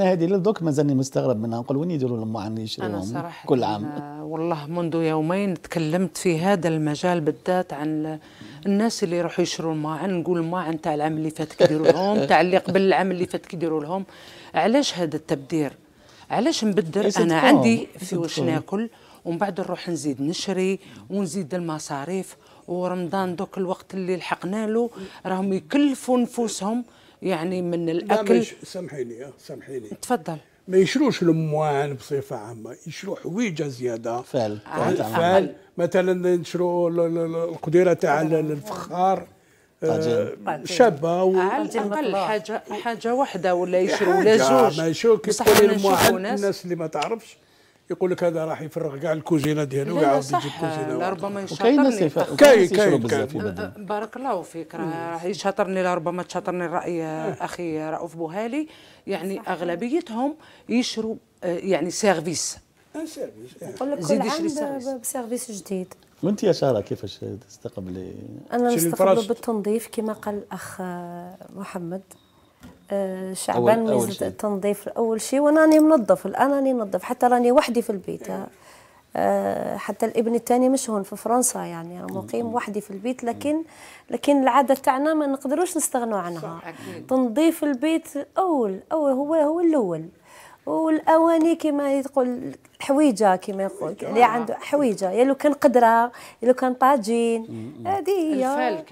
انا هذه للدوك مازالني مستغرب منها نقول وين يديروا المعن يشريوهم كل عام والله منذ يومين تكلمت في هذا المجال بالذات عن الناس اللي يروحوا يشروا الماعن نقول الماعن تاع العام اللي فات كيديروا لهم تاع اللي قبل العام اللي فات كيديروا لهم علاش هذا التبدير علاش نبدر إيه، انا عندي إيه، في واش ناكل ومن بعد نروح نزيد نشري ونزيد المصاريف ورمضان دوك الوقت اللي لحقنا له راهم يكلفوا نفوسهم يعني من الاكل سامحيني آه، سامحيني تفضل ما يشروش الموان بصفه عامه يشرو حويجه زياده فعل آه، فعل مثلا نشرو القديره تاع الفخار آه، شابه و... على الاقل حاجه حاجه واحده ولا يشرو ولا زوج ما يشوف الناس اللي ما تعرفش يقول لك هذا راح يفرغ كاع الكوزينه ديالو ويعاود يجيب كوزينه ربما يشاطرني كاين كاين أه، أه، بارك الله فيك راه يشاطرني لربما تشاطرني الراي أه، اخي رؤوف بوهالي يعني صحيح. اغلبيتهم يشروا يعني سيرفيس يقول لك كل عام بسيرفيس جديد وانت يا ساره كيفاش تستقبلي انا نستقبل بالتنظيف كما قال الاخ محمد آه، شعبان ميزة التنظيف أول شيء وأنا راني منظف الآن راني ننظف حتى راني وحدي في البيت آه، حتى الابن الثاني مش هون في فرنسا يعني مقيم وحدي في البيت لكن لكن العاده تاعنا ما نقدروش نستغنوا عنها تنظيف البيت اول اول هو هو الاول والاواني كما يقول حويجه كما يقول اللي عنده آه. حويجه يا لو كان قدره يا لو كان طاجين هذه هي